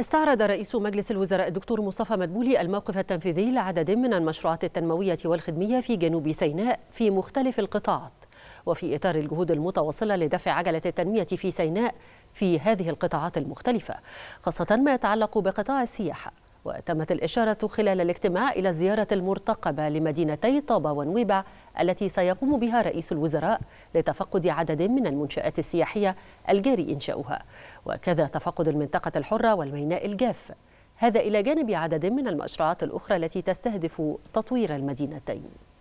استعرض رئيس مجلس الوزراء الدكتور مصطفى مدبولي الموقف التنفيذي لعدد من المشروعات التنموية والخدمية في جنوب سيناء في مختلف القطاعات وفي إطار الجهود المتواصلة لدفع عجلة التنمية في سيناء في هذه القطاعات المختلفة خاصة ما يتعلق بقطاع السياحة وتمت الإشارة خلال الاجتماع إلى الزيارة المرتقبة لمدينتي طابا ونويبع التي سيقوم بها رئيس الوزراء لتفقد عدد من المنشآت السياحية الجاري إنشاؤها وكذا تفقد المنطقة الحرة والميناء الجاف هذا إلى جانب عدد من المشروعات الأخرى التي تستهدف تطوير المدينتين